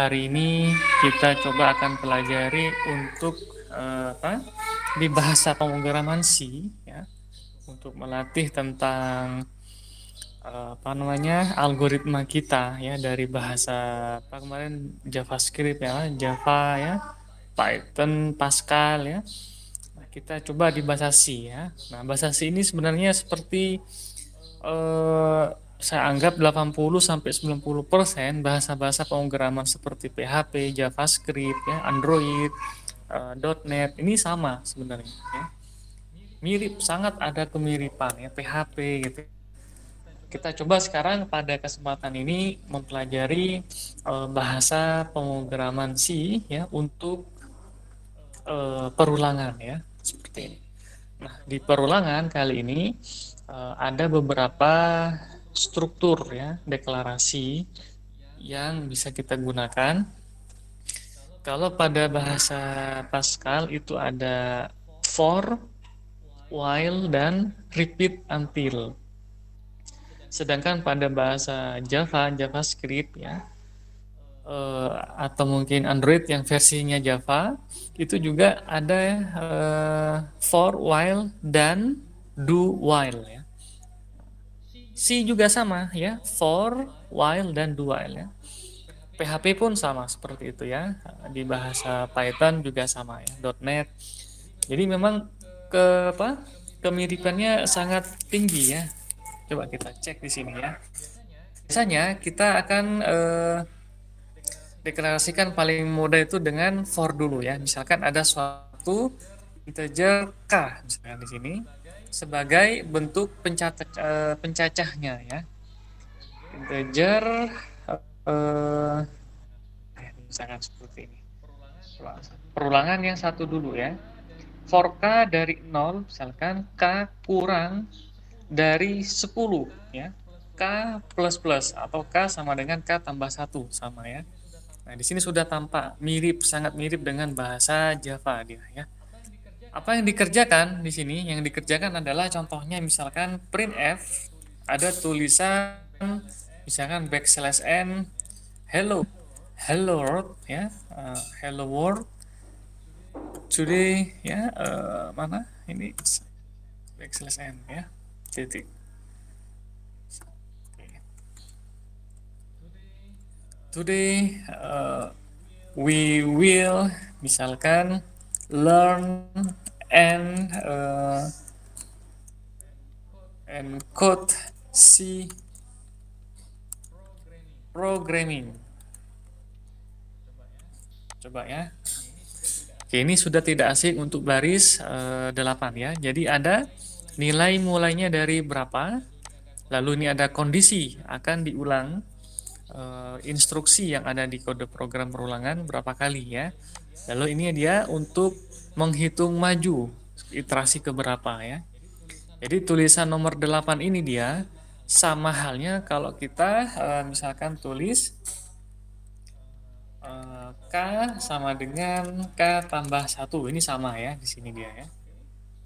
hari ini kita coba akan pelajari untuk eh, apa di bahasa C ya untuk melatih tentang eh, apa namanya algoritma kita ya dari bahasa apa kemarin JavaScript ya Java ya Python Pascal ya nah, kita coba di bahasa C ya nah bahasa C ini sebenarnya seperti eh, saya anggap 80 sampai 90% bahasa-bahasa pemrograman seperti PHP, JavaScript, ya, Android, uh, .NET ini sama sebenarnya ya. Mirip sangat ada kemiripan ya PHP gitu. Kita coba sekarang pada kesempatan ini mempelajari uh, bahasa pemrograman C ya untuk uh, perulangan ya seperti ini. Nah, di perulangan kali ini uh, ada beberapa struktur ya deklarasi yang bisa kita gunakan. Kalau pada bahasa Pascal itu ada for, while, dan repeat until. Sedangkan pada bahasa Java, JavaScript ya, uh, atau mungkin Android yang versinya Java itu juga ada uh, for while dan do while ya. C juga sama ya, for, while, dan do while ya. PHP pun sama seperti itu ya. Di bahasa Python juga sama ya, .NET. Jadi memang ke apa? Kemiripannya sangat tinggi ya. Coba kita cek di sini ya. Biasanya kita akan eh, deklarasikan paling mudah itu dengan for dulu ya. Misalkan ada suatu integer k misalkan di sini sebagai bentuk uh, pencacahnya ya integer uh, eh, eh, misalkan seperti ini perulangan yang satu dulu ya for k dari 0 misalkan k kurang dari 10 ya k plus plus atau k sama dengan k tambah satu sama ya nah di sini sudah tampak mirip sangat mirip dengan bahasa Java dia ya apa yang dikerjakan di sini yang dikerjakan adalah contohnya misalkan print f ada tulisan misalkan backslash n hello hello world ya uh, hello world today ya uh, mana ini backslash n ya titik today uh, we will misalkan learn and uh, and code C programming. Coba ya. Oke, ini sudah tidak asik untuk baris uh, eh, 8 ya. Jadi ada nilai mulainya dari berapa, lalu ini ada kondisi akan diulang uh, instruksi yang ada di kode program perulangan berapa kali ya. Lalu ini dia untuk menghitung maju iterasi keberapa ya. Jadi tulisan nomor 8 ini dia sama halnya kalau kita eh, misalkan tulis eh, K sama dengan K tambah satu Ini sama ya di sini dia ya.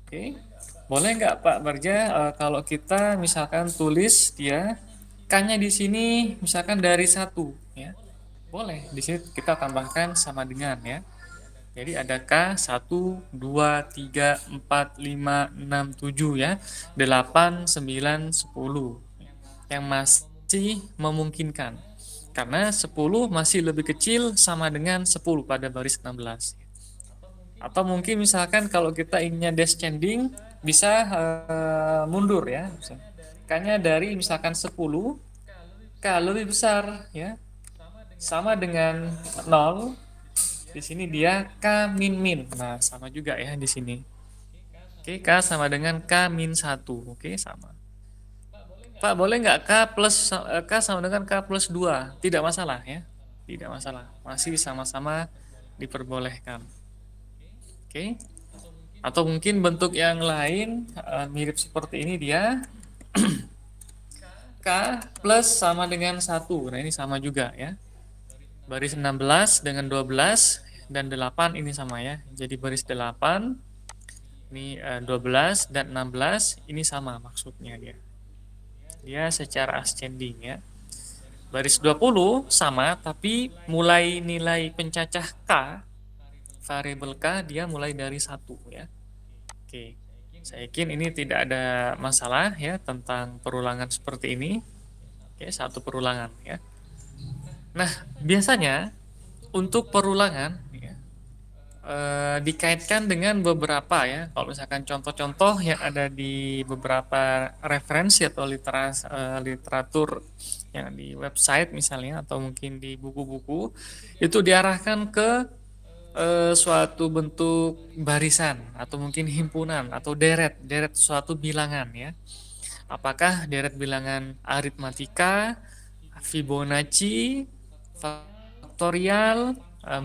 Oke. Boleh nggak Pak Barja eh, kalau kita misalkan tulis dia K-nya di sini misalkan dari satu ya. Boleh. Di sini kita tambahkan sama dengan ya. Jadi ada K 1, 2, 3, 4, 5, 6, 7 ya. 8, 9, 10. Yang masih memungkinkan. Karena 10 masih lebih kecil sama dengan 10 pada baris 16. Atau mungkin misalkan kalau kita inginnya descending bisa uh, mundur ya. Kayaknya dari misalkan 10 K lebih besar ya. Sama dengan 0 di sini dia K min min. Nah, sama juga ya di sini. Oke, K sama dengan K min satu Oke, sama. Pak, boleh nggak K plus eh, K sama dengan K plus dua Tidak masalah ya. Tidak masalah. Masih sama-sama diperbolehkan. Oke. Atau mungkin bentuk yang lain eh, mirip seperti ini dia. K plus sama dengan satu Nah, ini sama juga ya. Baris 16 dengan 12 dan 8 ini sama ya. Jadi baris 8 ini eh, dua 12 dan 16 ini sama maksudnya dia. Dia secara ascending ya. Baris 20 sama tapi mulai nilai pencacah K variable K dia mulai dari satu ya. Oke. Saya yakin ini tidak ada masalah ya tentang perulangan seperti ini. Oke, satu perulangan ya. Nah, biasanya untuk perulangan Eh, dikaitkan dengan beberapa ya. Kalau misalkan contoh-contoh yang ada di beberapa referensi atau literas, eh, literatur yang di website misalnya atau mungkin di buku-buku itu diarahkan ke eh, suatu bentuk barisan atau mungkin himpunan atau deret, deret suatu bilangan ya. Apakah deret bilangan aritmatika, Fibonacci, faktorial,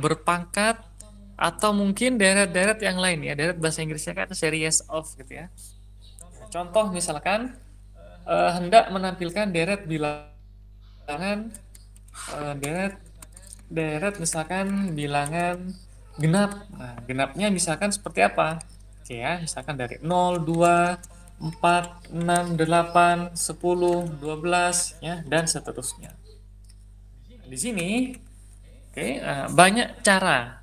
berpangkat atau mungkin deret-deret yang lain ya deret bahasa Inggrisnya kan series of gitu ya contoh misalkan uh, hendak menampilkan deret bilangan uh, deret deret misalkan bilangan genap nah, genapnya misalkan seperti apa Oke ya misalkan dari 0 2 4 6 8 10 12 ya dan seterusnya di sini oke okay, uh, eh, banyak cara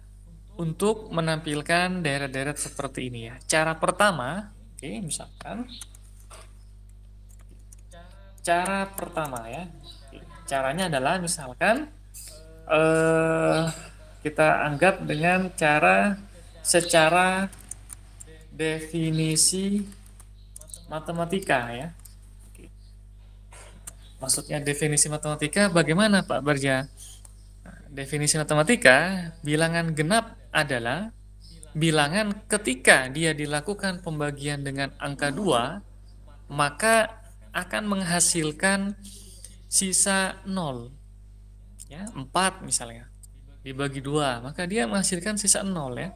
untuk menampilkan deret-deret seperti ini ya. Cara pertama, oke, okay, misalkan cara pertama ya. Caranya adalah misalkan eh kita anggap dengan cara secara definisi matematika ya. Maksudnya definisi matematika bagaimana Pak Barja? Definisi matematika, bilangan genap adalah bilangan ketika dia dilakukan pembagian dengan angka 2, maka akan menghasilkan sisa 0. Ya, 4 misalnya. Dibagi 2, maka dia menghasilkan sisa 0 ya.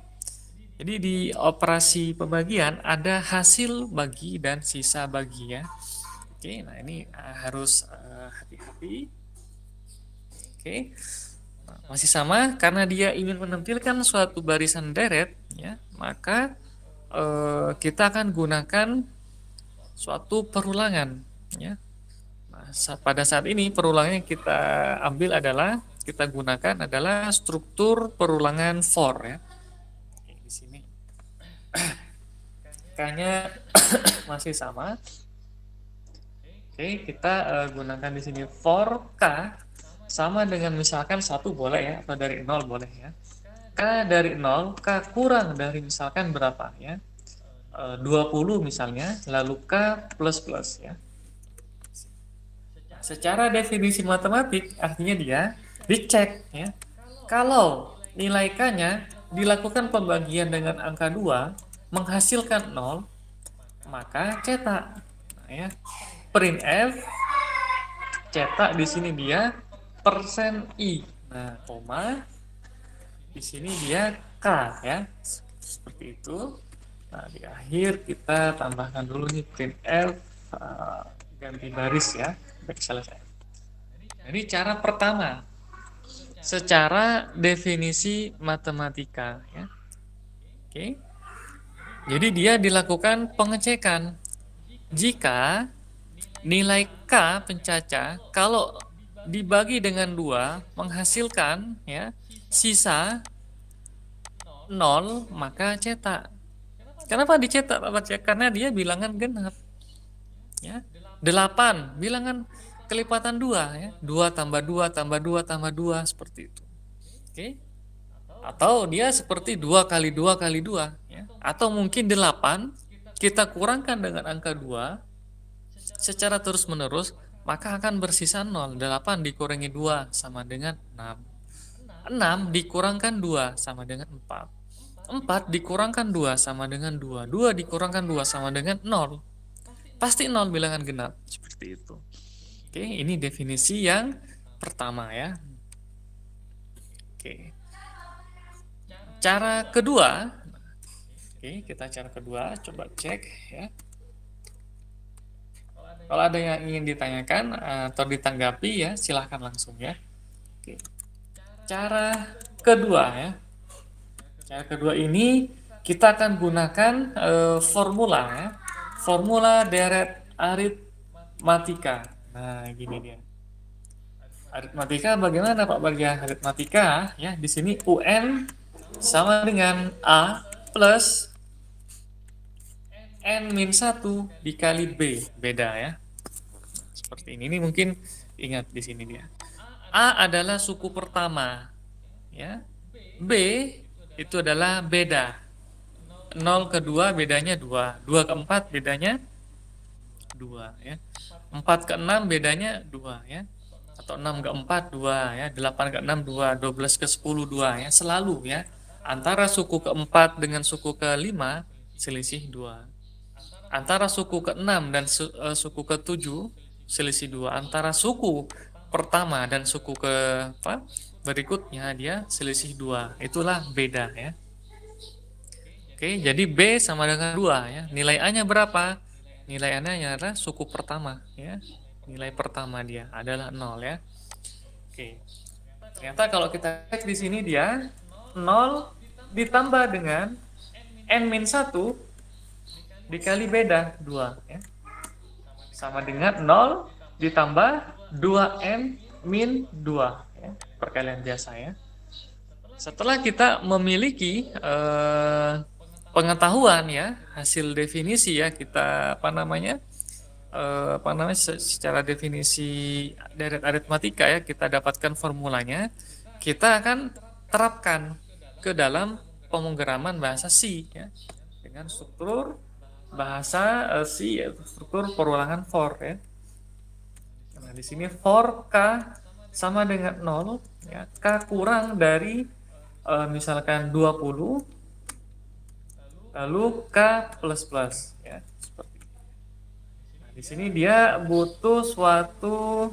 Jadi di operasi pembagian ada hasil bagi dan sisa bagi ya. Oke, nah ini eh, harus eh, hati-hati. Uh, hati -hati masih sama karena dia ingin menampilkan suatu barisan deret ya maka eh, kita akan gunakan suatu perulangan ya nah, pada saat ini perulangan yang kita ambil adalah kita gunakan adalah struktur perulangan for ya di sini kayaknya masih sama Oke, kita uh, gunakan di sini for k sama dengan misalkan satu boleh ya atau dari nol boleh ya k dari nol k kurang dari misalkan berapa ya 20 e, misalnya lalu k plus plus ya secara definisi matematik artinya dia dicek ya kalau nilai k-nya dilakukan pembagian dengan angka 2 menghasilkan nol maka cetak nah, ya print f cetak di sini dia persen i. Nah, koma di sini dia k ya, seperti itu. Nah, di akhir kita tambahkan dulu nih print f uh, ganti baris ya, baik selesai. Ini cara pertama secara definisi matematika ya. Oke. Jadi dia dilakukan pengecekan jika nilai K pencaca kalau dibagi dengan dua menghasilkan ya sisa nol maka cetak. Kenapa dicetak Pak Karena dia bilangan genap. Ya. 8 bilangan kelipatan dua, ya. 2 tambah dua tambah dua tambah dua seperti itu. Oke. Okay. Atau dia seperti dua kali dua kali dua, ya. Atau mungkin 8 kita kurangkan dengan angka dua secara terus-menerus maka akan bersisa 0. 8 dikurangi 2 sama dengan 6. 6 dikurangkan 2 sama dengan 4. 4 dikurangkan 2 sama dengan 2. 2 dikurangkan 2 sama dengan 0. Pasti 0 bilangan genap. Seperti itu. Oke, ini definisi yang pertama ya. Oke. Cara kedua. Oke, kita cara kedua coba cek ya. Kalau ada yang ingin ditanyakan eh, atau ditanggapi ya, silahkan langsung ya. Oke. Cara kedua ya. Cara kedua ini kita akan gunakan e, formula ya. Formula deret aritmatika. Nah, gini dia. Aritmatika bagaimana Pak Bagja? Aritmatika ya, di sini UN sama dengan A plus N min 1 dikali B. Beda ya seperti ini. Ini mungkin ingat di sini dia. A adalah suku pertama, ya. B itu adalah beda. 0 ke 2 bedanya 2, 2 ke 4 bedanya 2 ya. 4 ke 6 bedanya 2 ya. Atau 6 ke 4 2 ya, 8 ke 6 2, 12 ke 10 2 ya, selalu ya. Antara suku keempat dengan suku kelima selisih 2. Antara suku ke-6 dan su, eh, suku ke-7 selisih dua antara suku pertama dan suku ke apa berikutnya dia selisih dua itulah beda ya oke jadi b sama dengan dua ya nilai a nya berapa nilai a nya adalah suku pertama ya nilai pertama dia adalah nol ya oke ternyata kalau kita cek di sini dia nol ditambah dengan n min 1 dikali beda dua ya sama dengan 0 ditambah 2 n min 2 ya, perkalian biasa ya. Setelah kita memiliki eh, pengetahuan ya hasil definisi ya kita apa namanya eh, apa namanya secara definisi dari aritmatika ya kita dapatkan formulanya kita akan terapkan ke dalam pemrograman bahasa C ya dengan struktur bahasa uh, si ya, struktur perulangan for ya. Nah, di sini for k sama dengan 0 ya. K kurang dari uh, misalkan 20 lalu k++ plus plus ya. Seperti. Nah, di sini dia butuh suatu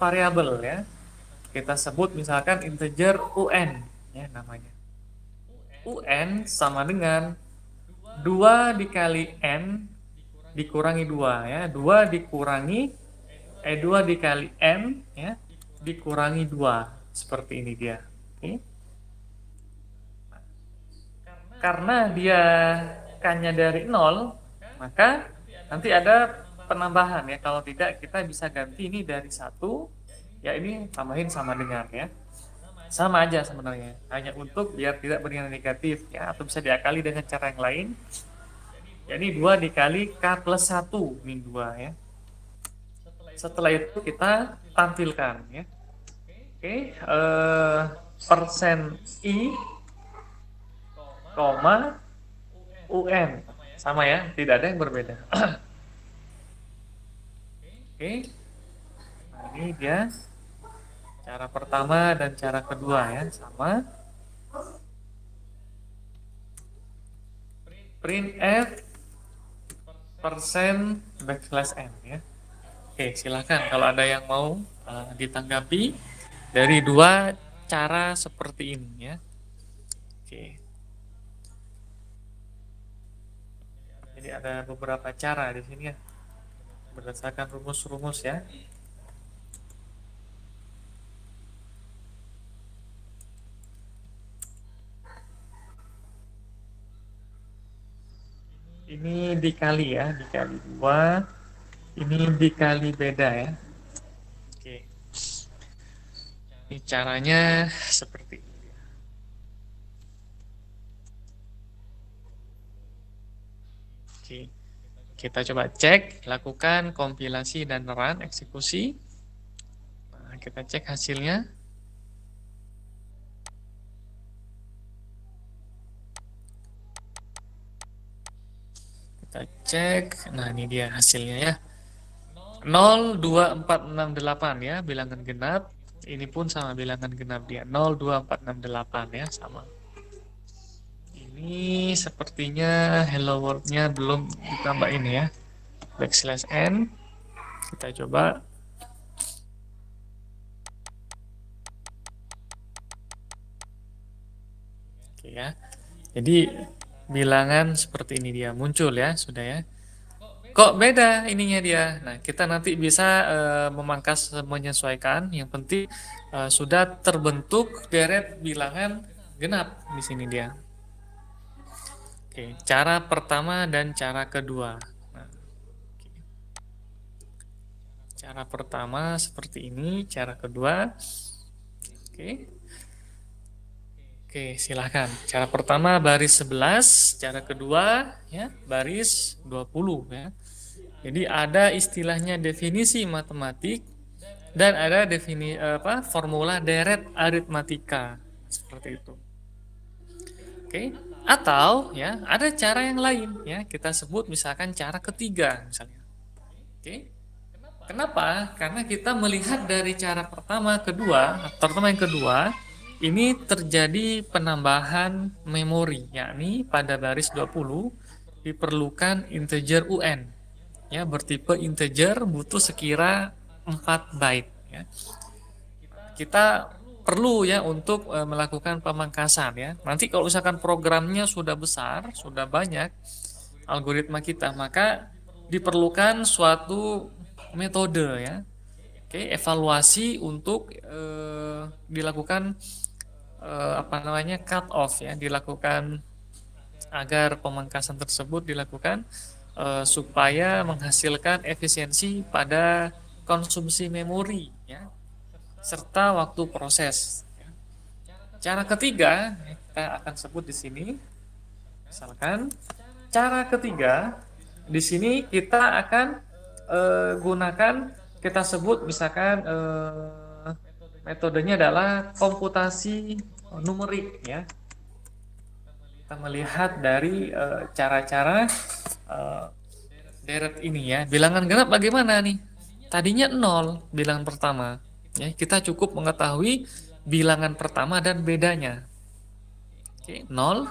variabel ya. Kita sebut misalkan integer un ya namanya. un sama dengan 2 dikali N dikurangi 2 ya. 2 dikurangi e eh, 2 dikali N ya dikurangi 2. Seperti ini dia. Oke. Karena dia k-nya dari 0, maka nanti ada penambahan ya. Kalau tidak kita bisa ganti ini dari 1 ya ini tambahin sama dengan ya sama aja sebenarnya hanya untuk biar tidak bernilai negatif ya atau bisa diakali dengan cara yang lain jadi dua dikali K plus satu min dua ya setelah itu kita tampilkan ya oke okay, eh, persen I koma UN sama ya tidak ada yang berbeda oke okay. nah, ini dia Cara pertama dan cara kedua ya, sama. Print F persen backslash n ya. Oke, silahkan kalau ada yang mau uh, ditanggapi dari dua cara seperti ini ya. Oke. Jadi ada beberapa cara di sini ya berdasarkan rumus-rumus ya. ini dikali ya dikali dua ini dikali beda ya oke ini caranya seperti ini Oke. Kita coba cek, lakukan kompilasi dan run eksekusi. Nah, kita cek hasilnya. kita cek nah ini dia hasilnya ya 02468 ya bilangan genap ini pun sama bilangan genap dia 02468 ya sama ini sepertinya hello world-nya belum ditambah ini ya backslash n kita coba oke ya jadi bilangan seperti ini dia muncul ya sudah ya kok beda ininya dia nah kita nanti bisa uh, memangkas menyesuaikan yang penting uh, sudah terbentuk deret bilangan genap di sini dia oke cara pertama dan cara kedua nah, cara pertama seperti ini cara kedua oke Oke, silahkan. Cara pertama baris 11, cara kedua ya baris 20 ya. Jadi ada istilahnya definisi matematik dan ada defini apa formula deret aritmatika seperti itu. Oke, atau ya ada cara yang lain ya kita sebut misalkan cara ketiga misalnya. Oke. Kenapa? Karena kita melihat dari cara pertama, kedua, terutama yang kedua, ini terjadi penambahan memori, yakni pada baris 20 diperlukan integer UN. Ya, bertipe integer butuh sekira 4 byte. Ya. Kita perlu ya untuk e, melakukan pemangkasan ya. Nanti kalau misalkan programnya sudah besar, sudah banyak algoritma kita, maka diperlukan suatu metode ya. Oke, evaluasi untuk e, dilakukan uh, apa namanya cut off ya dilakukan agar pemangkasan tersebut dilakukan uh, supaya menghasilkan efisiensi pada konsumsi memori ya serta waktu proses. Cara ketiga kita akan sebut di sini misalkan cara ketiga di sini kita akan uh, gunakan kita sebut misalkan uh, metodenya adalah komputasi numerik ya. Kita melihat dari eh, cara-cara uh, eh, deret ini ya. Bilangan genap bagaimana nih? Tadinya 0 bilangan pertama. Ya, kita cukup mengetahui bilangan pertama dan bedanya. Oke, 0.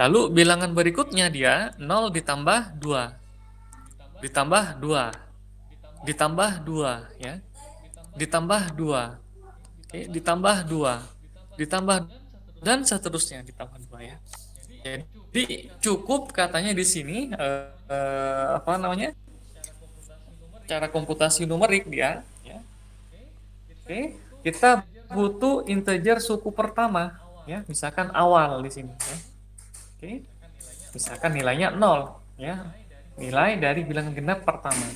Lalu bilangan berikutnya dia 0 ditambah 2. Ditambah 2. Ditambah 2 ya. Ditambah 2 okay, ditambah dua ditambah dan seterusnya ditambah dua ya jadi cukup katanya di sini uh, uh, apa namanya cara komputasi numerik dia ya oke okay, kita butuh integer suku pertama ya misalkan awal di sini ya. oke okay. misalkan nilainya nol ya nilai dari bilangan genap pertama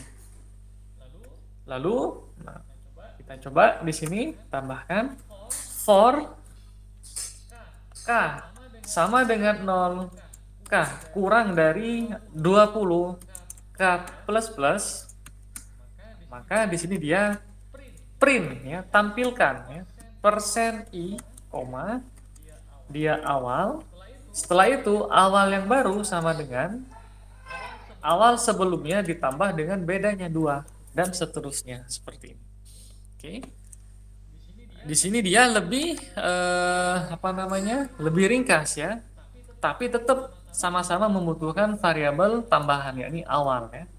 lalu nah, kita coba di sini tambahkan 4 k sama dengan 0 k kurang dari 20 k plus plus maka di sini dia print ya tampilkan ya persen i koma dia awal setelah itu awal yang baru sama dengan awal sebelumnya ditambah dengan bedanya dua dan seterusnya seperti ini Oke. Okay. Di sini dia lebih uh, apa namanya? Lebih ringkas ya. Tapi tetap sama-sama membutuhkan variabel tambahan yakni awal ya.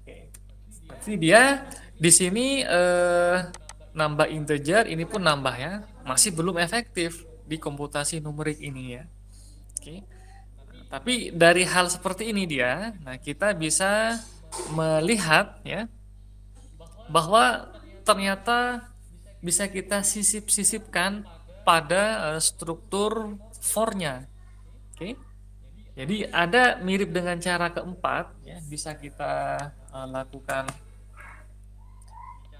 Oke. dia di sini eh, nambah integer ini pun nambah ya. Masih belum efektif di komputasi numerik ini ya. Oke. Tapi dari hal seperti ini dia, nah kita bisa melihat ya bahwa ternyata bisa kita sisip-sisipkan pada eh, struktur fornya, Oke. Okay? Jadi ada mirip dengan cara keempat ya, bisa kita eh, lakukan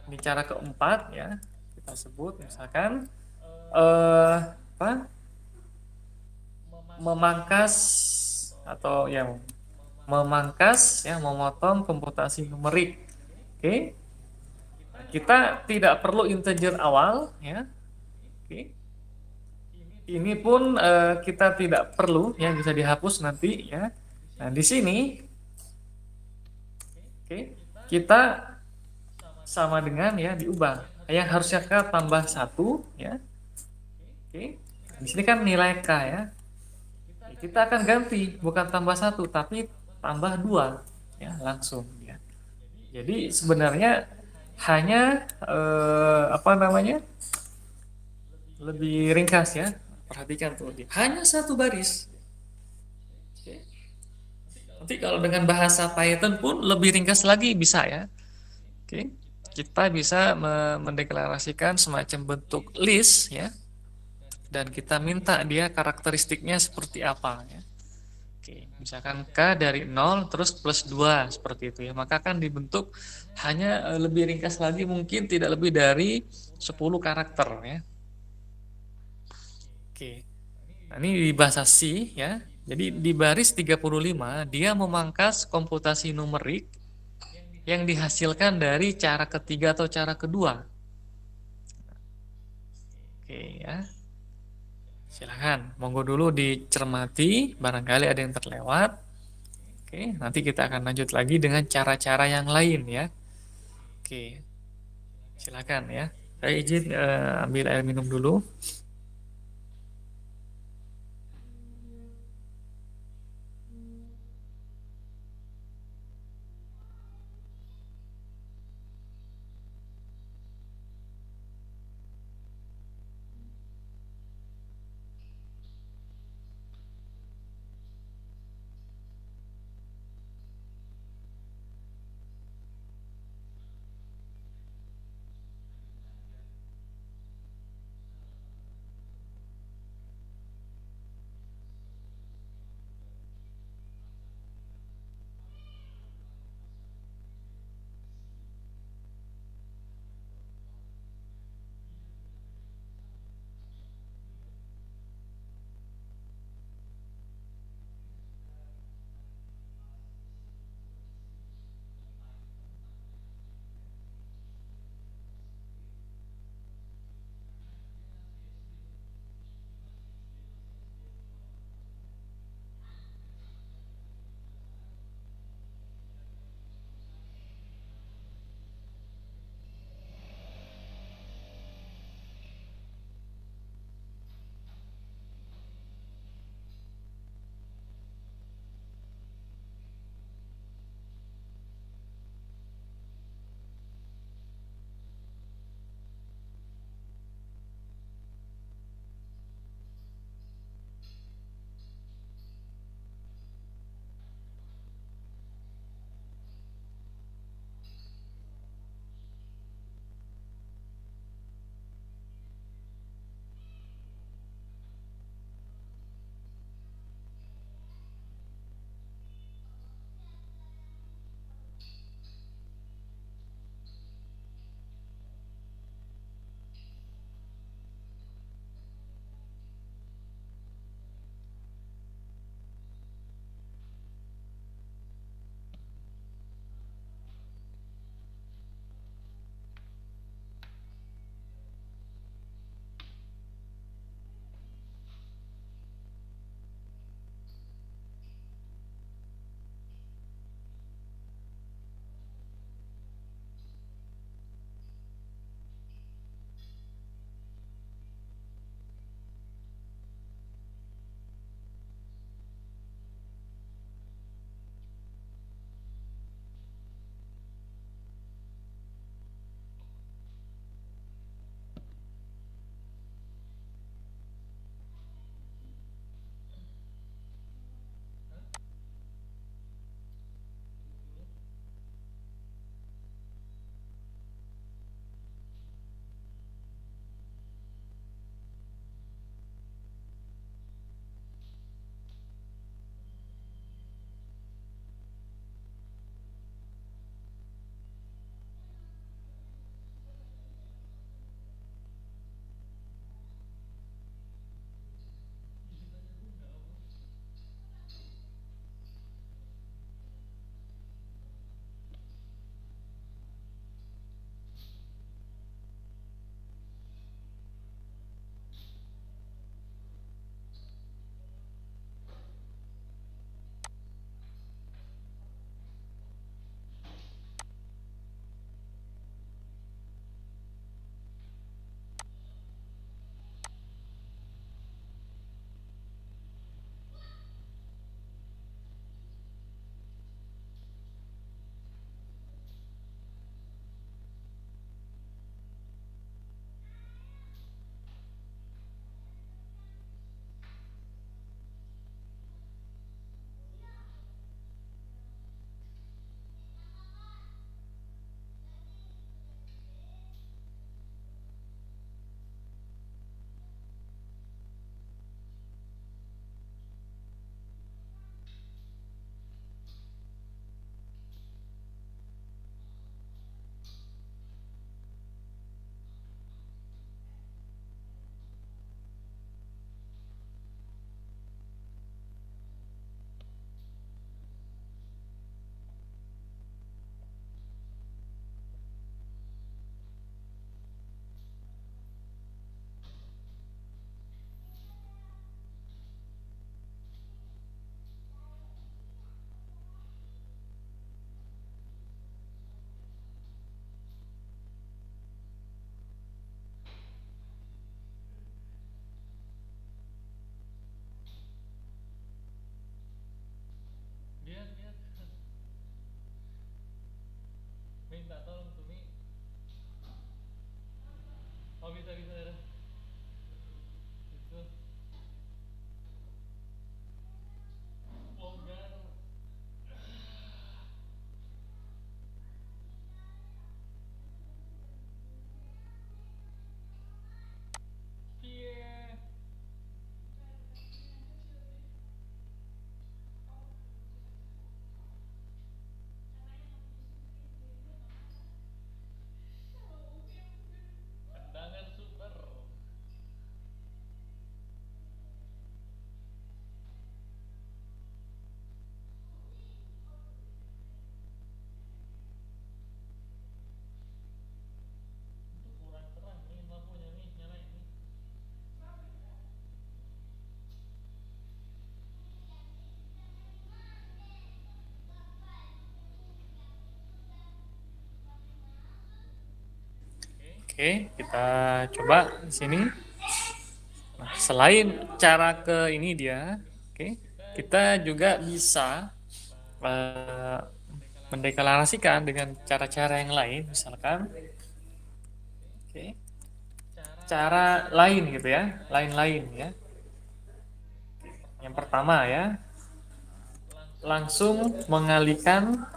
Ini cara keempat ya. Kita sebut misalkan uh, apa? memangkas atau ya memangkas ya memotong komputasi numerik. Oke. Okay? Kita tidak perlu integer awal ya. Oke. Ini pun uh, kita tidak perlu ya bisa dihapus nanti ya. Nah, di sini Oke, kita sama dengan ya diubah. Yang harusnya K tambah satu ya. Oke. Di sini kan nilai K ya. Kita akan ganti bukan tambah satu tapi tambah dua ya langsung ya. Jadi sebenarnya hanya eh, apa namanya lebih ringkas ya perhatikan tuh hanya satu baris Oke. nanti kalau dengan bahasa Python pun lebih ringkas lagi bisa ya Oke. kita bisa mendeklarasikan semacam bentuk list ya dan kita minta dia karakteristiknya seperti apa ya misalkan K dari 0 terus plus 2 seperti itu ya maka akan dibentuk hanya eh, lebih ringkas lagi mungkin tidak lebih dari 10 karakter ya oke nah, ini di bahasa C ya jadi di baris 35 dia memangkas komputasi numerik yang dihasilkan dari cara ketiga atau cara kedua oke ya Silahkan, monggo dulu dicermati, barangkali ada yang terlewat. Oke, nanti kita akan lanjut lagi dengan cara-cara yang lain ya. Oke, silakan ya. Saya izin uh, ambil air minum dulu. Oke, kita coba di sini. Nah, selain cara ke ini dia, oke, kita juga bisa uh, mendeklarasikan dengan cara-cara yang lain, misalkan, oke, cara lain gitu ya, lain-lain ya. Yang pertama ya, langsung mengalihkan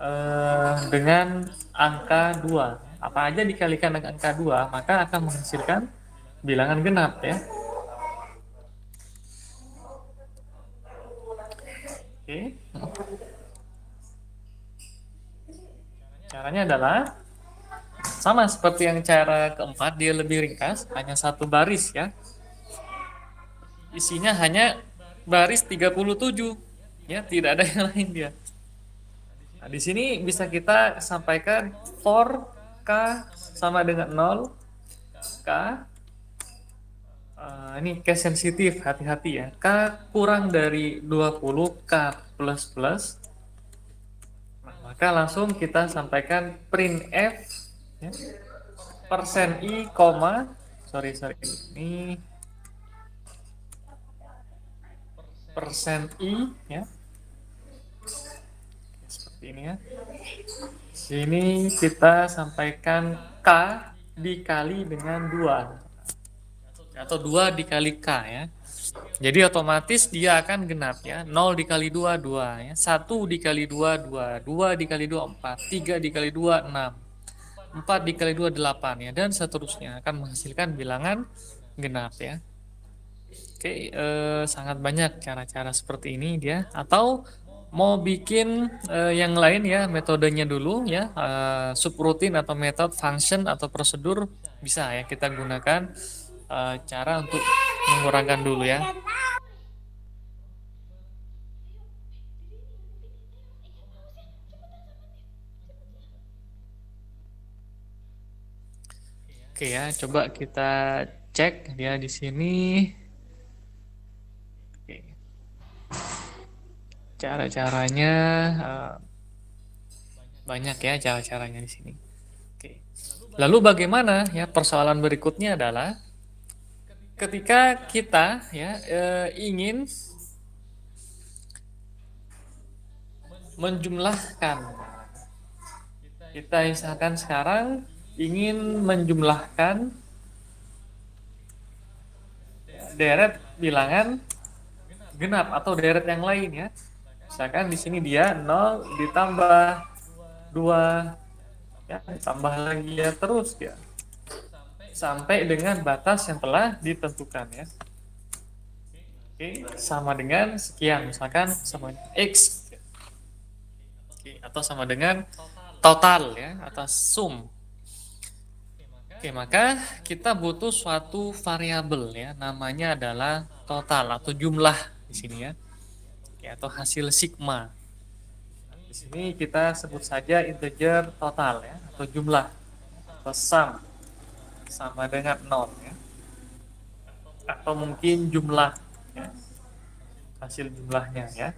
uh, dengan angka Ya apa aja dikalikan dengan angka 2 maka akan menghasilkan bilangan genap ya oke caranya adalah sama seperti yang cara keempat dia lebih ringkas hanya satu baris ya isinya hanya baris 37 ya tidak ada yang lain dia nah, di sini bisa kita sampaikan for K sama dengan 0 K uh, ini k sensitif hati-hati ya K kurang dari 20 K plus plus nah, maka langsung kita sampaikan print F ya. persen I koma sorry sorry ini persen I ya seperti ini ya ini kita sampaikan K dikali dengan 2. Atau 2 dikali K ya. Jadi otomatis dia akan genap ya. 0 dikali 2, 2 ya. 1 dikali 2, 2. 2 dikali 2, 4. 3 dikali 2, 6. 4 dikali 2, 8 ya. Dan seterusnya akan menghasilkan bilangan genap ya. Oke, eh, sangat banyak cara-cara seperti ini dia. Atau mau bikin uh, yang lain ya metodenya dulu ya uh, eh, subrutin atau method function atau prosedur bisa ya kita gunakan uh, cara untuk mengurangkan dulu ya Oke ya, coba kita cek dia ya, di sini. cara-caranya uh, banyak ya cara-caranya di sini. Oke. Lalu bagaimana ya persoalan berikutnya adalah ketika kita ya uh, ingin menjumlahkan kita misalkan sekarang ingin menjumlahkan deret bilangan genap atau deret yang lain ya misalkan di sini dia 0 ditambah 2 ya tambah lagi ya terus ya sampai dengan batas yang telah ditentukan ya Oke, sama dengan sekian misalkan sama dengan x Oke, atau sama dengan total ya atau sum Oke, maka kita butuh suatu variabel ya, namanya adalah total atau jumlah di sini ya ya, atau hasil sigma. di sini kita sebut saja integer total ya atau jumlah atau sum sama dengan non ya. Atau mungkin jumlah ya. Hasil jumlahnya ya.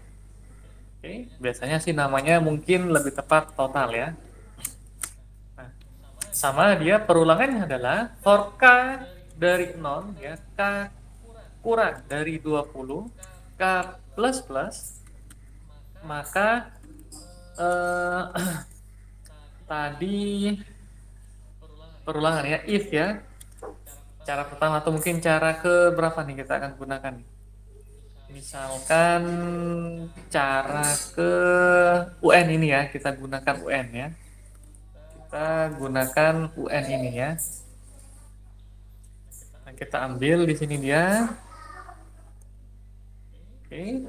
Oke, biasanya sih namanya mungkin lebih tepat total ya. Nah, sama dia perulangannya adalah for k dari 0 ya k kurang dari 20 k plus plus maka eh, tadi perulangan ya if ya cara pertama atau mungkin cara ke berapa nih kita akan gunakan misalkan cara ke UN ini ya kita gunakan UN ya kita gunakan UN ini ya kita ambil di sini dia Oke.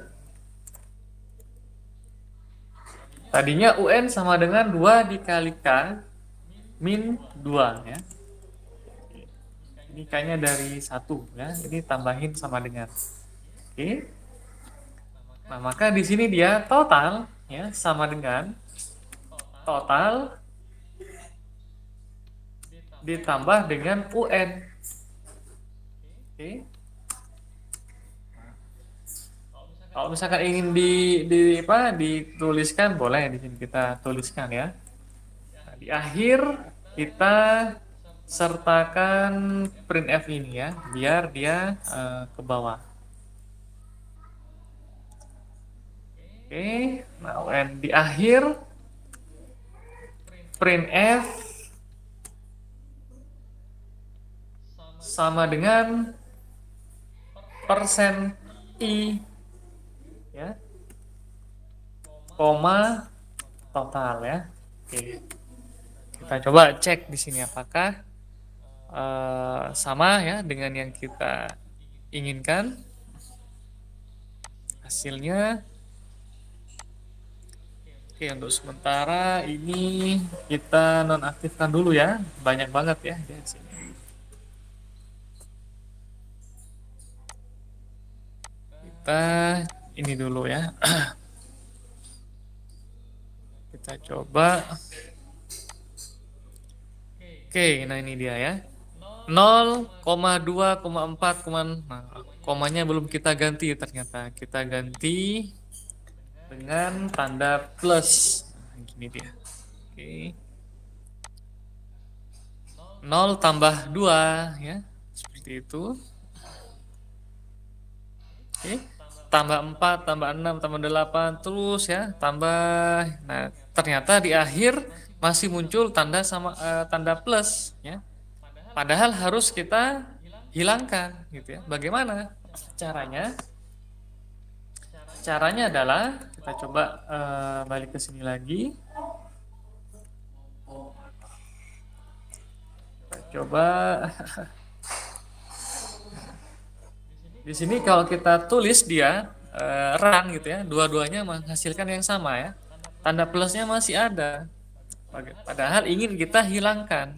Tadinya UN sama dengan 2 dikalikan min 2 ya. Ini kayaknya dari 1 ya. Ini tambahin sama dengan. Oke. Nah, maka di sini dia total ya sama dengan total ditambah dengan UN. Oke. Kalau misalkan ingin di di apa dituliskan boleh di sini kita tuliskan ya. Nah, di akhir kita sertakan print f ini ya, biar dia uh, ke bawah. Oke, okay. nah and di akhir print f sama dengan persen i koma total ya. Oke. Kita coba cek di sini apakah uh, sama ya dengan yang kita inginkan. Hasilnya Oke, untuk sementara ini kita nonaktifkan dulu ya. Banyak banget ya di sini. Kita ini dulu ya. kita coba oke okay, nah ini dia ya 0,2,4 nah, komanya belum kita ganti ternyata kita ganti dengan tanda plus nah, gini dia oke okay. 0 tambah 2 ya seperti itu oke okay. tambah 4 tambah 6 tambah 8 terus ya tambah nah ternyata di akhir masih muncul tanda sama uh, tanda plus ya padahal harus kita hilangkan gitu ya bagaimana caranya caranya adalah kita coba uh, balik ke sini lagi kita coba di sini kalau kita tulis dia uh, run gitu ya dua-duanya menghasilkan yang sama ya tanda plusnya masih ada padahal ingin kita hilangkan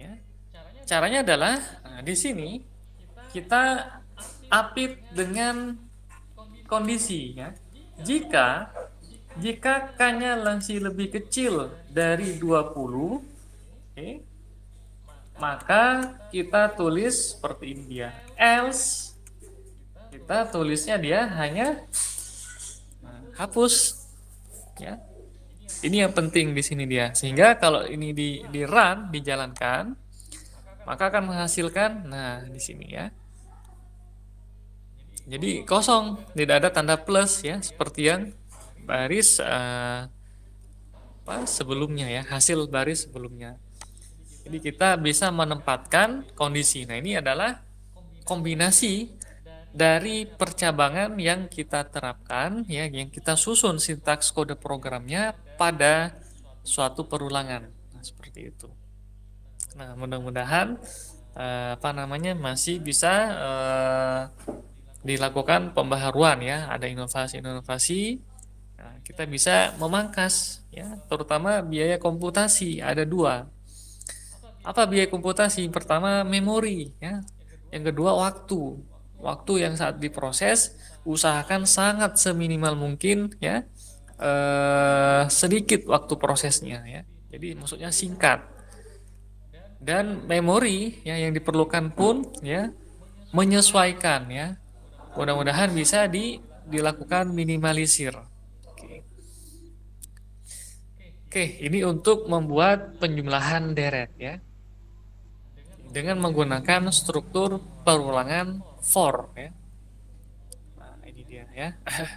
ya. caranya adalah nah, di sini kita apit dengan kondisi ya. jika jika k-nya langsi lebih kecil dari 20 okay, maka kita tulis seperti ini dia else kita tulisnya dia hanya nah, hapus ya ini yang penting di sini dia sehingga kalau ini di di run dijalankan maka akan menghasilkan nah di sini ya jadi kosong tidak ada tanda plus ya seperti yang baris uh, apa sebelumnya ya hasil baris sebelumnya jadi kita bisa menempatkan kondisi nah ini adalah kombinasi dari percabangan yang kita terapkan ya yang kita susun sintaks kode programnya pada suatu perulangan nah, seperti itu nah mudah-mudahan eh, apa namanya masih bisa eh, dilakukan pembaharuan ya ada inovasi-inovasi nah, kita bisa memangkas ya terutama biaya komputasi ada dua apa biaya komputasi pertama memori ya yang kedua waktu waktu yang saat diproses usahakan sangat seminimal mungkin ya eh, sedikit waktu prosesnya ya jadi maksudnya singkat dan memori ya yang diperlukan pun ya menyesuaikan ya mudah-mudahan bisa di, dilakukan minimalisir oke. oke ini untuk membuat penjumlahan deret ya dengan menggunakan struktur perulangan for ya. Nah, ini dia ya.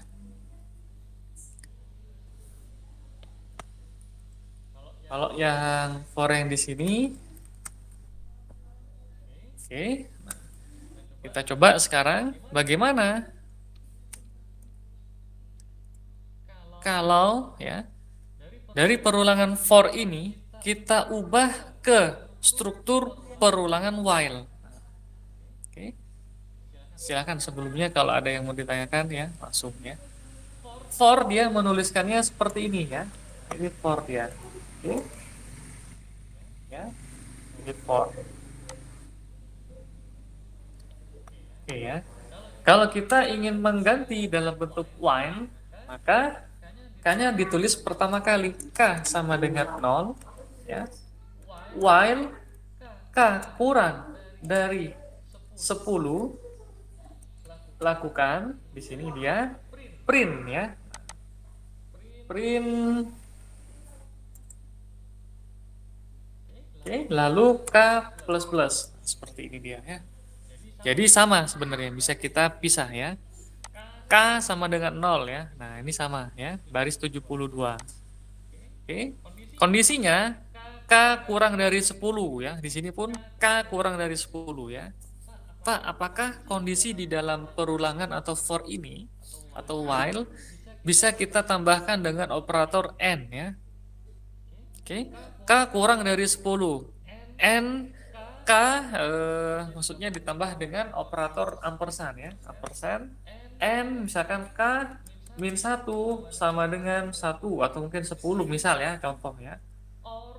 Kalau yang for yang di sini, oke, okay. Nah, kita coba sekarang bagaimana kalau ya dari perulangan for ini kita ubah ke struktur perulangan while silahkan sebelumnya kalau ada yang mau ditanyakan ya langsung ya for dia menuliskannya seperti ini ya ini for dia ya ini for oke ya kalau kita ingin mengganti dalam bentuk wine maka k ditulis pertama kali k sama dengan nol ya while k kurang dari 10 lakukan di sini dia print ya print oke lalu k plus plus seperti ini dia ya jadi sama sebenarnya bisa kita pisah ya k sama dengan nol ya nah ini sama ya baris 72 oke kondisinya k kurang dari 10 ya di sini pun k kurang dari 10 ya Pak, apakah kondisi di dalam perulangan atau for ini atau while bisa kita tambahkan dengan operator n ya? Oke, okay. k kurang dari 10. n k eh, maksudnya ditambah dengan operator ampersand ya, ampersand n misalkan k min satu sama dengan satu atau mungkin 10 misal ya contoh ya.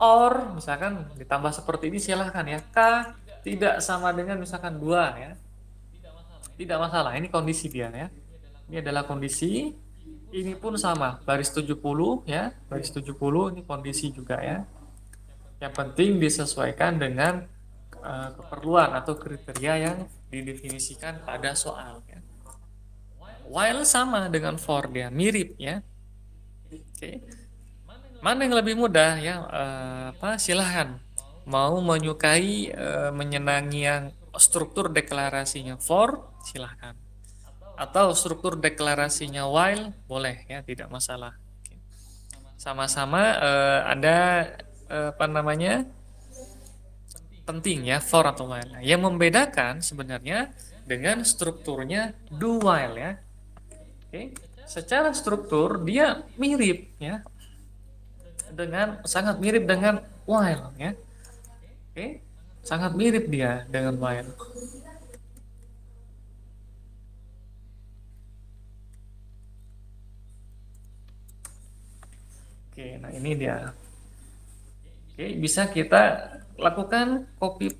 Or misalkan ditambah seperti ini silahkan ya k tidak sama dengan misalkan dua ya. ya tidak masalah ini kondisi dia ya ini adalah kondisi ini pun sama baris 70 ya baris 70 ini kondisi juga ya yang penting disesuaikan dengan uh, keperluan atau kriteria yang didefinisikan pada soal ya. while sama dengan for dia mirip ya oke okay. mana yang lebih mudah ya uh, apa silahkan mau menyukai e, menyenangi yang struktur deklarasinya for silahkan atau struktur deklarasinya while boleh ya tidak masalah sama-sama e, ada e, apa namanya penting ya for atau while yang membedakan sebenarnya dengan strukturnya do while ya oke secara struktur dia mirip ya dengan sangat mirip dengan while ya eh sangat mirip dia dengan Mayan. Oke, nah ini dia. Oke, bisa kita lakukan copy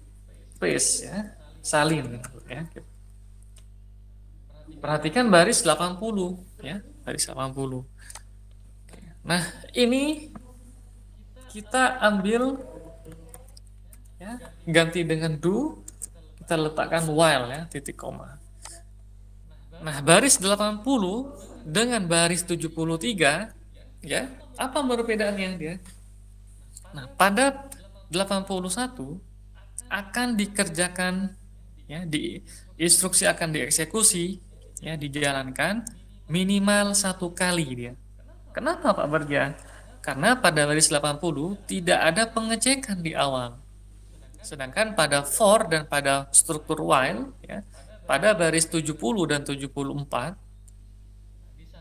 paste ya, salin gitu ya. Perhatikan baris 80 ya, baris 80. Nah, ini kita ambil ya ganti dengan do kita letakkan while ya titik koma nah baris 80 dengan baris 73 ya apa perbedaannya dia nah pada 81 akan dikerjakan ya di instruksi akan dieksekusi ya dijalankan minimal satu kali dia kenapa Pak Berja karena pada baris 80 tidak ada pengecekan di awal Sedangkan pada for dan pada struktur while ya, pada baris 70 dan 74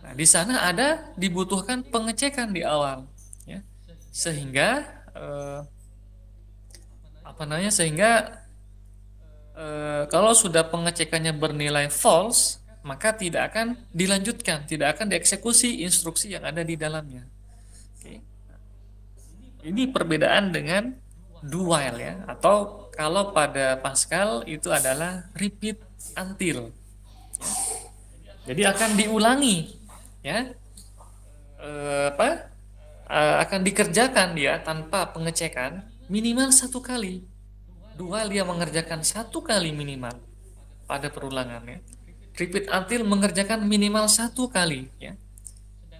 Nah, di sana ada dibutuhkan pengecekan di awal ya. Sehingga eh, apa namanya? Sehingga eh, kalau sudah pengecekannya bernilai false, maka tidak akan dilanjutkan, tidak akan dieksekusi instruksi yang ada di dalamnya. Ini perbedaan dengan dual ya atau kalau pada Pascal itu adalah repeat until. Jadi akan diulangi ya. E, apa? E, akan dikerjakan dia tanpa pengecekan minimal satu kali. Dual dia mengerjakan satu kali minimal pada perulangannya. Repeat until mengerjakan minimal satu kali ya.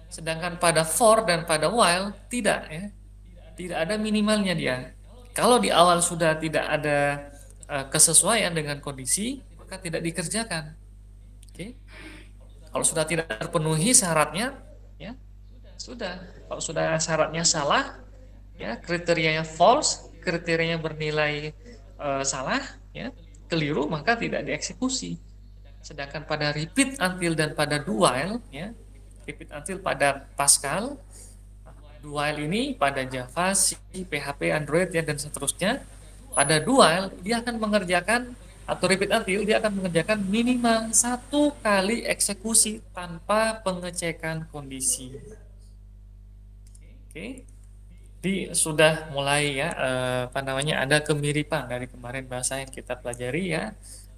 Sedangkan pada for dan pada while tidak ya. Tidak ada minimalnya dia. Kalau di awal sudah tidak ada uh, kesesuaian dengan kondisi, maka tidak dikerjakan. Oke. Okay? Kalau sudah tidak terpenuhi syaratnya, ya sudah. Kalau sudah syaratnya salah, ya kriterianya false, kriterianya bernilai uh, salah, ya keliru maka tidak dieksekusi. Sedangkan pada repeat until dan pada dual, ya repeat until pada Pascal dual ini pada Java, C, PHP, Android ya dan seterusnya. Pada dual dia akan mengerjakan atau repeat until dia akan mengerjakan minimal satu kali eksekusi tanpa pengecekan kondisi. Oke, okay. di sudah mulai ya eh, apa namanya ada kemiripan dari kemarin bahasa yang kita pelajari ya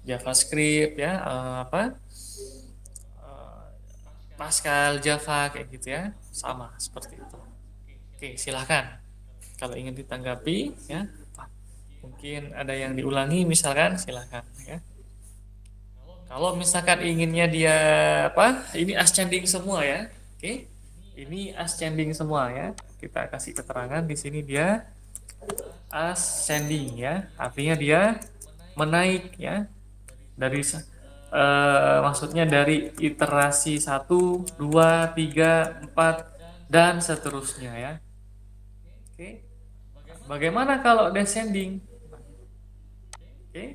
JavaScript ya eh, apa eh, Pascal Java kayak gitu ya sama seperti itu. Oke, silahkan. Kalau ingin ditanggapi, ya mungkin ada yang diulangi misalkan, silahkan. Ya. Kalau misalkan inginnya dia apa? Ini ascending semua ya. Oke, ini ascending semua ya. Kita kasih keterangan di sini dia ascending ya. Artinya dia menaik ya dari eh, maksudnya dari iterasi satu, dua, tiga, empat dan seterusnya ya. Oke. Okay. Bagaimana kalau descending? Oke. Okay.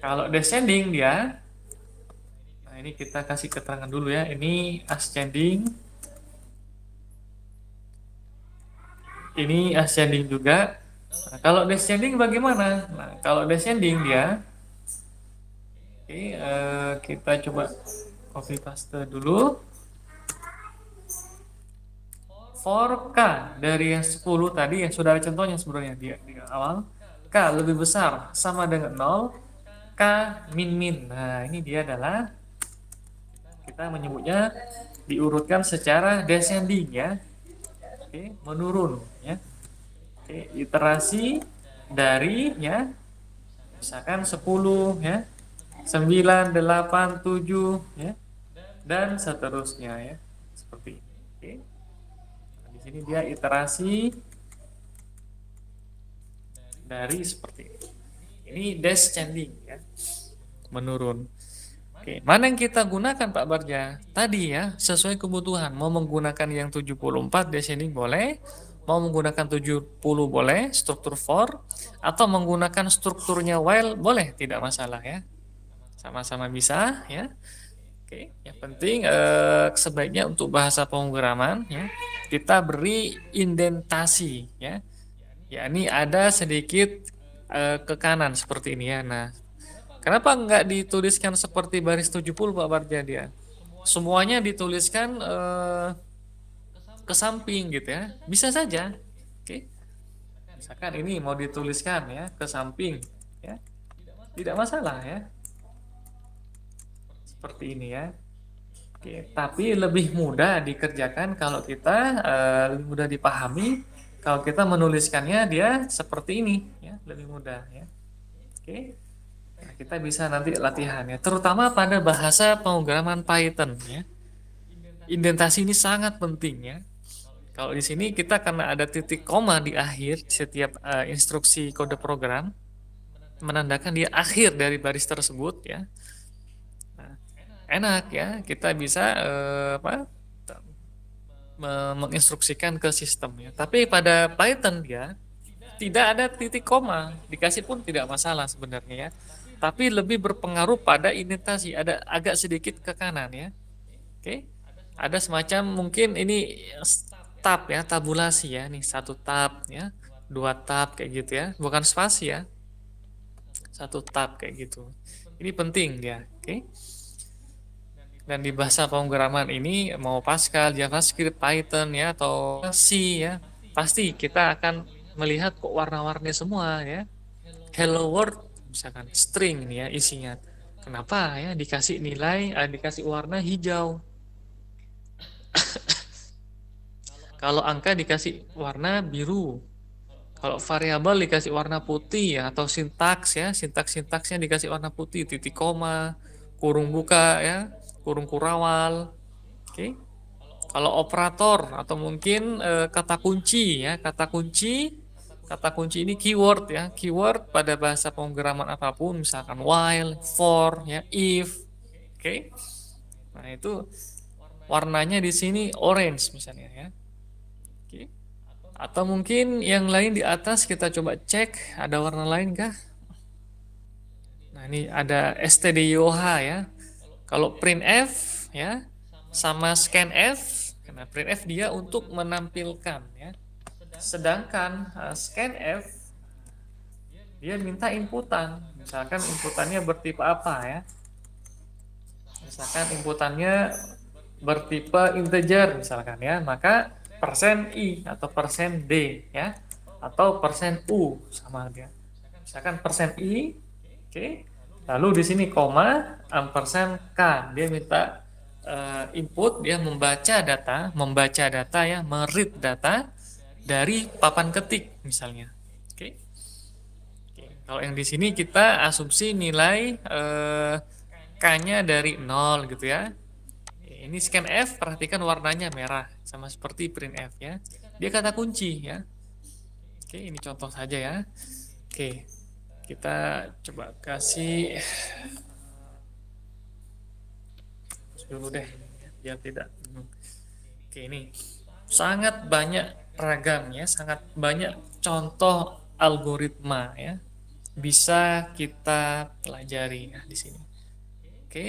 Kalau descending dia Nah, ini kita kasih keterangan dulu ya. Ini ascending. Ini ascending juga. Nah, kalau descending bagaimana? Nah, kalau descending dia Oke, okay, uh, eh, kita coba copy paste dulu. 4K dari yang 10 tadi yang sudah ada contohnya sebenarnya di, di awal K lebih besar sama dengan 0 K min min nah ini dia adalah kita menyebutnya diurutkan secara descending ya Oke, menurun ya Oke, iterasi dari ya misalkan 10 ya 9 8 7 ya dan seterusnya ya ini dia iterasi dari seperti ini. Ini descending ya. Menurun. Oke, mana yang kita gunakan Pak Barja? Tadi ya, sesuai kebutuhan. Mau menggunakan yang 74 descending boleh, mau menggunakan 70 boleh, struktur for, atau menggunakan strukturnya while boleh, tidak masalah ya. Sama-sama bisa ya. Oke, okay. yang penting eh, sebaiknya untuk bahasa pemrograman ya kita beri indentasi ya, ini ada sedikit eh, ke kanan seperti ini ya. Nah, kenapa enggak dituliskan seperti baris 70 Pak Barja dia? Semuanya dituliskan eh, ke samping gitu ya, bisa saja. Oke, okay. misalkan ini mau dituliskan ya ke samping ya, tidak masalah ya seperti ini ya. Oke, tapi lebih mudah dikerjakan kalau kita uh, mudah dipahami kalau kita menuliskannya dia seperti ini ya, lebih mudah ya. Oke. Nah, kita bisa nanti latihannya terutama pada bahasa pemrograman Python ya. Indentasi ini sangat penting ya. Kalau di sini kita karena ada titik koma di akhir setiap uh, instruksi kode program menandakan dia akhir dari baris tersebut ya enak ya kita bisa uh, apa menginstruksikan ke sistemnya tapi pada Python dia ya, tidak ada titik koma dikasih pun tidak masalah sebenarnya ya tapi lebih berpengaruh pada indentasi ya. ada agak sedikit ke kanan ya oke okay. ada semacam mungkin ini tab ya tabulasi ya nih satu tab ya dua tab kayak gitu ya bukan spasi ya satu tab kayak gitu ini penting ya oke okay dan di bahasa pemrograman ini mau Pascal, JavaScript, Python ya atau C ya pasti kita akan melihat kok warna-warni semua ya hello world misalkan string ini ya isinya kenapa ya dikasih nilai eh, dikasih warna hijau kalau angka dikasih warna biru kalau variabel dikasih warna putih ya atau sintaks ya sintaks sintaksnya dikasih warna putih titik koma kurung buka ya kurung kurawal. Oke. Okay. Kalau operator atau mungkin uh, kata kunci ya, kata kunci kata kunci ini keyword ya, keyword pada bahasa pemrograman apapun misalkan while, for, ya, if. Oke. Okay. Nah, itu warnanya di sini orange misalnya ya. Oke. Okay. Atau mungkin yang lain di atas kita coba cek ada warna lain kah? Nah, ini ada STDIOH ya. Kalau print f ya sama scan f, karena print f dia untuk menampilkan ya. Sedangkan uh, f dia minta inputan. Misalkan inputannya bertipe apa ya? Misalkan inputannya bertipe integer misalkan ya, maka persen i atau persen d ya atau persen u sama dia. Misalkan persen i, oke. Okay Lalu di sini koma ampersand k dia minta uh, input dia membaca data, membaca data ya, merit data dari papan ketik misalnya. Oke. Okay. Okay. Kalau yang di sini kita asumsi nilai uh, k-nya dari nol gitu ya. Ini scan F, perhatikan warnanya merah sama seperti print F ya. Dia kata kunci ya. Oke, ini contoh saja ya. Oke kita coba kasih dulu deh biar tidak oke ini sangat banyak ragam ya sangat banyak contoh algoritma ya bisa kita pelajari ya di sini oke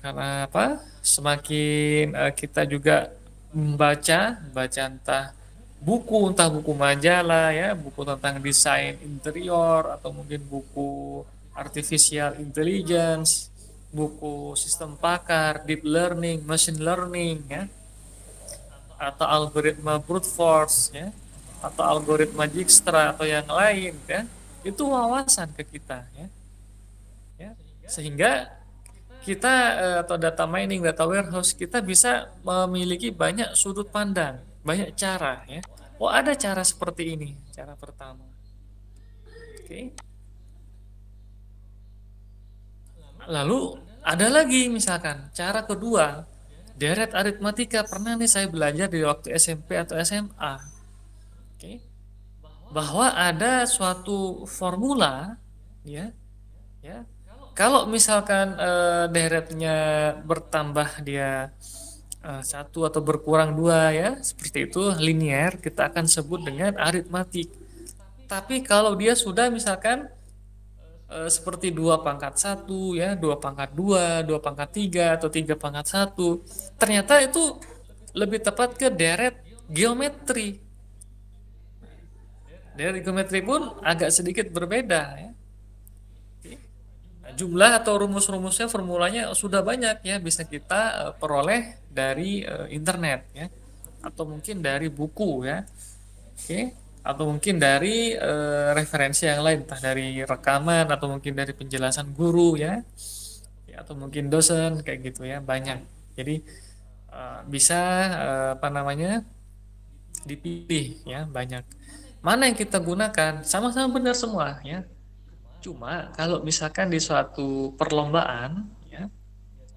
karena apa semakin uh, kita juga membaca baca entah buku entah buku majalah ya buku tentang desain interior atau mungkin buku artificial intelligence buku sistem pakar deep learning machine learning ya atau algoritma brute force ya atau algoritma Dijkstra atau yang lain ya itu wawasan ke kita ya, ya sehingga kita eh, atau data mining data warehouse kita bisa memiliki banyak sudut pandang banyak cara ya Oh ada cara seperti ini, cara pertama. Oke. Okay. Lalu ada lagi misalkan cara kedua deret aritmatika pernah nih saya belajar di waktu SMP atau SMA. Oke. Okay. Bahwa ada suatu formula ya. Ya. Kalau misalkan e, deretnya bertambah dia Eh, satu atau berkurang dua ya seperti itu linear kita akan sebut dengan aritmatik tapi kalau dia sudah misalkan eh, seperti dua pangkat satu ya dua pangkat dua dua pangkat tiga atau tiga pangkat satu ternyata itu lebih tepat ke deret geometri deret geometri pun agak sedikit berbeda ya jumlah atau rumus-rumusnya formulanya sudah banyak ya bisa kita eh, peroleh dari eh, internet ya atau mungkin dari buku ya oke atau mungkin dari eh, referensi yang lain entah dari rekaman atau mungkin dari penjelasan guru ya, ya atau mungkin dosen kayak gitu ya banyak jadi bisa apa namanya dipilih ya banyak mana yang kita gunakan sama-sama benar semua ya Cuma kalau misalkan di suatu perlombaan, ya,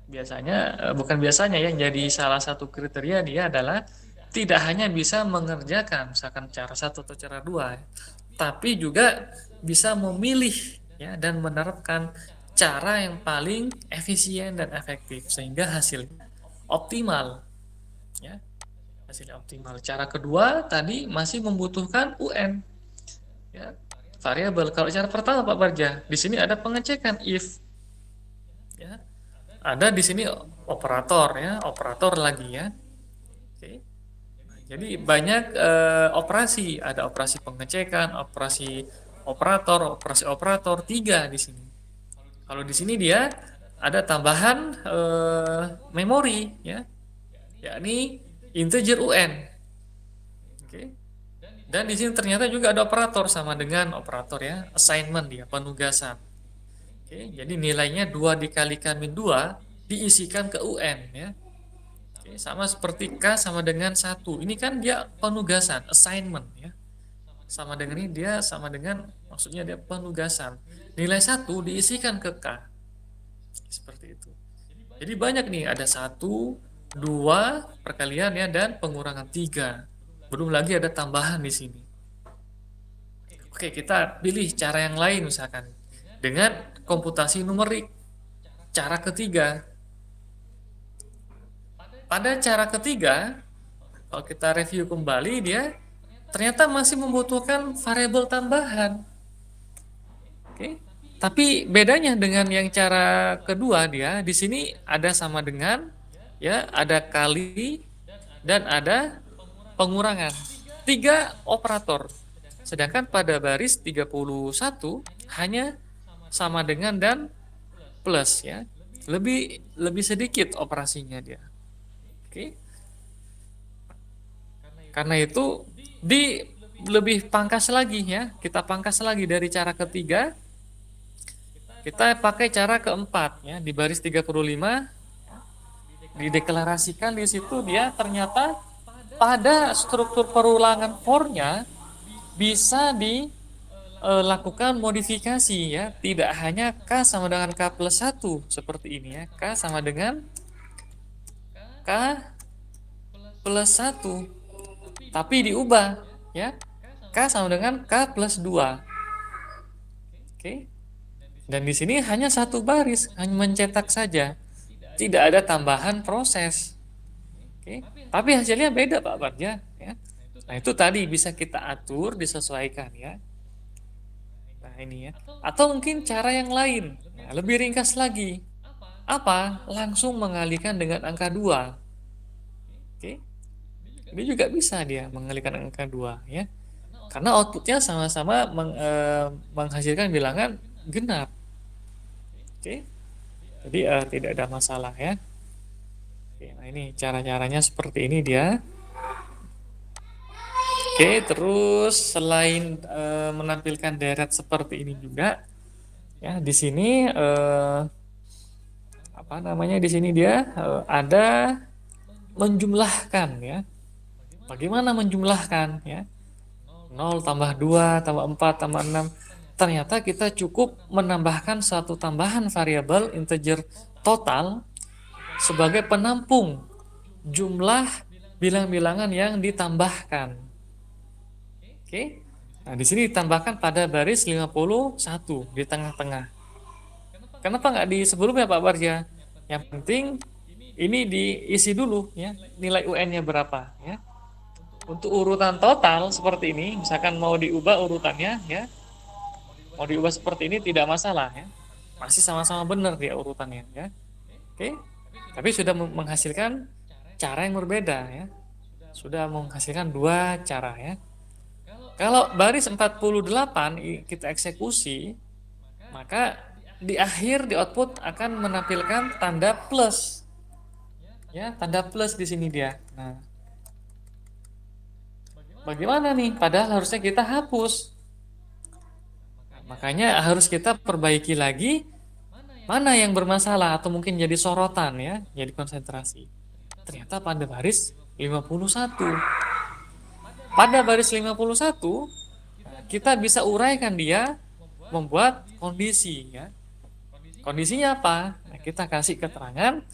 biasanya eh, bukan biasanya ya, jadi salah satu kriteria dia adalah tidak hanya bisa mengerjakan misalkan cara satu atau cara dua, tapi juga bisa memilih ya dan menerapkan cara yang paling efisien dan efektif sehingga hasilnya optimal. Ya, hasilnya optimal. Cara kedua tadi masih membutuhkan UN. Ya, variabel. Kalau cara pertama Pak Barja, di sini ada pengecekan if. Ya. Ada di sini operator ya, operator lagi ya. Oke. Jadi banyak eh, operasi, ada operasi pengecekan, operasi operator, operasi operator tiga di sini. Kalau di sini dia ada tambahan eh, memori ya, yakni integer UN dan di sini ternyata juga ada operator sama dengan operator ya, assignment dia, ya, penugasan. Oke, jadi nilainya 2 dikalikan min 2 diisikan ke UN ya. Oke, sama seperti K sama dengan 1. Ini kan dia penugasan, assignment ya. Sama dengan ini dia sama dengan maksudnya dia penugasan. Nilai 1 diisikan ke K. Seperti itu. Jadi banyak nih ada 1, 2 perkalian ya dan pengurangan 3 belum lagi ada tambahan di sini oke kita pilih cara yang lain misalkan dengan komputasi numerik cara ketiga pada cara ketiga kalau kita review kembali dia ternyata masih membutuhkan variabel tambahan oke tapi bedanya dengan yang cara kedua dia di sini ada sama dengan ya ada kali dan ada pengurangan tiga operator sedangkan pada baris 31 hanya sama dengan dan plus ya lebih lebih sedikit operasinya dia oke karena itu di lebih pangkas lagi ya kita pangkas lagi dari cara ketiga kita pakai cara keempat ya di baris 35 dideklarasikan di situ dia ternyata pada struktur perulangan for bisa dilakukan e, modifikasi ya. Tidak hanya K sama dengan K plus 1 seperti ini ya. K sama dengan K plus 1. Tapi diubah ya. K sama dengan K plus 2. Oke. Dan di sini hanya satu baris, hanya mencetak saja. Tidak ada tambahan proses. Oke. Tapi hasilnya beda Pak Bagja. Ya. Nah itu tadi bisa kita atur, disesuaikan ya. Nah ini ya. Atau mungkin cara yang lain. Nah, lebih ringkas lagi. Apa? Langsung mengalihkan dengan angka dua. Oke. Ini juga bisa dia mengalihkan angka dua, ya. Karena outputnya sama-sama meng, eh, menghasilkan bilangan genap. Oke. Jadi eh, tidak ada masalah ya. Oke, nah ini cara-caranya seperti ini dia. Oke, terus selain e, menampilkan deret seperti ini juga, ya di sini e, apa namanya di sini dia e, ada menjumlahkan ya. Bagaimana menjumlahkan ya? 0 tambah 2 tambah 4 tambah 6. Ternyata kita cukup menambahkan satu tambahan variabel integer total sebagai penampung jumlah bilang-bilangan yang ditambahkan. Oke. Okay? Nah, di sini ditambahkan pada baris 51 di tengah-tengah. Kenapa nggak di sebelumnya Pak Barja? Yang penting ini diisi dulu ya nilai UN-nya berapa ya. Untuk urutan total seperti ini, misalkan mau diubah urutannya ya, mau diubah seperti ini tidak masalah ya. Masih sama-sama benar dia urutannya ya. Oke. Okay? tapi sudah menghasilkan cara yang berbeda ya sudah menghasilkan dua cara ya kalau baris 48 kita eksekusi maka di akhir di output akan menampilkan tanda plus ya tanda plus di sini dia nah bagaimana nih padahal harusnya kita hapus makanya harus kita perbaiki lagi mana yang bermasalah atau mungkin jadi sorotan ya, jadi konsentrasi. Ternyata pada baris 51. Pada baris 51 kita bisa uraikan dia membuat kondisi ya. Kondisinya apa? Nah, kita kasih keterangan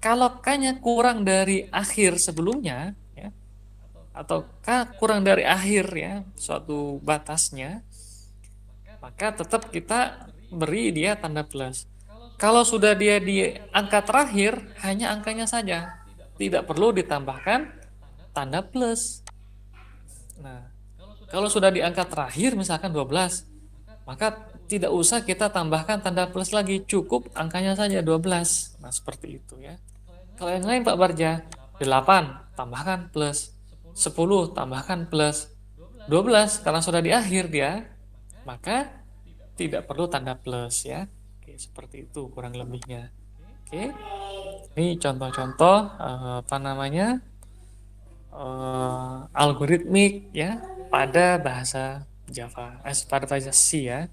kalau k-nya kurang dari akhir sebelumnya ya atau k kurang dari akhir ya suatu batasnya maka tetap kita beri dia tanda plus kalau sudah dia di angka terakhir, hanya angkanya saja. Tidak perlu ditambahkan tanda plus. Nah, kalau sudah di angka terakhir, misalkan 12, maka tidak usah kita tambahkan tanda plus lagi. Cukup angkanya saja 12. Nah, seperti itu ya. Kalau yang lain Pak Barja, 8 tambahkan plus. 10 tambahkan plus. 12 karena sudah di akhir dia, maka tidak perlu tanda plus ya seperti itu kurang lebihnya. Oke, okay. ini contoh-contoh uh, apa namanya uh, algoritmik ya pada bahasa Java, eh, pada bahasa C ya.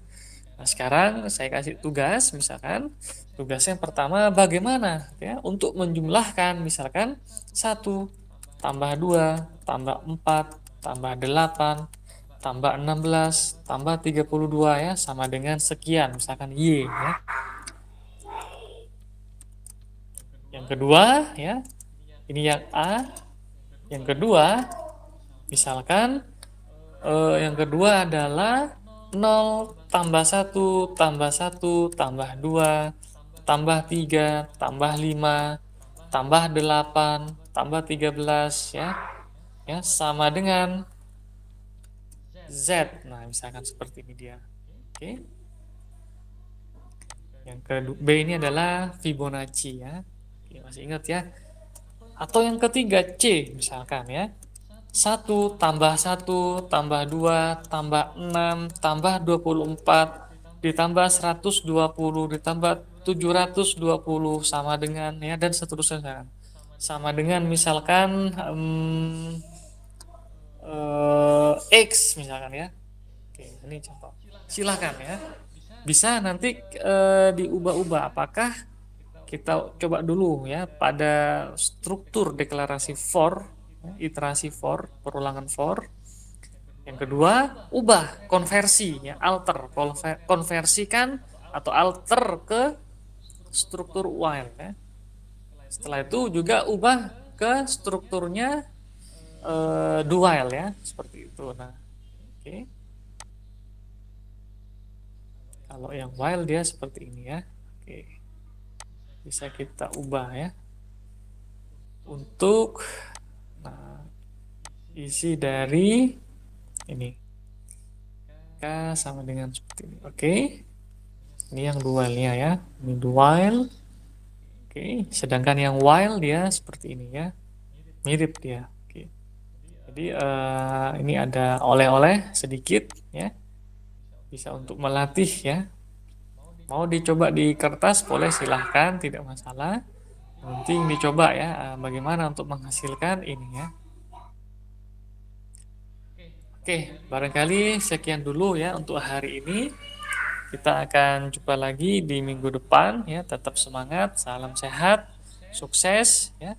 Nah, sekarang saya kasih tugas misalkan tugas yang pertama bagaimana ya untuk menjumlahkan misalkan satu tambah dua tambah empat tambah delapan tambah 16 tambah 32 ya sama dengan sekian misalkan Y ya. Yang kedua ya ini yang A. Yang kedua misalkan eh, yang kedua adalah 0 tambah 1 tambah 1 tambah 2 tambah 3 tambah 5 tambah 8 tambah 13 ya ya sama dengan Z. Nah, misalkan seperti ini dia. Oke. Okay. Yang kedua B ini adalah Fibonacci ya. Oke, masih ingat ya. Atau yang ketiga C misalkan ya. 1 tambah 1 tambah 2 tambah 6 tambah 24 ditambah 120 ditambah 720 sama dengan ya dan seterusnya sama dengan misalkan um, uh, X misalkan ya. Oke, ini contoh. Silakan ya. Bisa nanti uh, diubah-ubah apakah kita coba dulu ya pada struktur deklarasi for iterasi for perulangan for yang kedua ubah konversi ya alter konversikan atau alter ke struktur while ya. setelah itu juga ubah ke strukturnya uh, eh, dual ya seperti itu nah oke okay. kalau yang while dia seperti ini ya oke okay. bisa kita ubah ya untuk nah, isi dari ini K sama dengan seperti ini oke okay. ini yang dualnya ya ini dual oke sedangkan yang while dia seperti ini ya mirip dia jadi uh, ini ada oleh-oleh sedikit ya. Bisa untuk melatih ya. Mau dicoba di kertas boleh silahkan, tidak masalah. nanti dicoba ya, eh, bagaimana untuk menghasilkan ini ya. Oke, barangkali sekian dulu ya untuk hari ini. Kita akan jumpa lagi di minggu depan ya. Tetap semangat, salam sehat, sukses ya.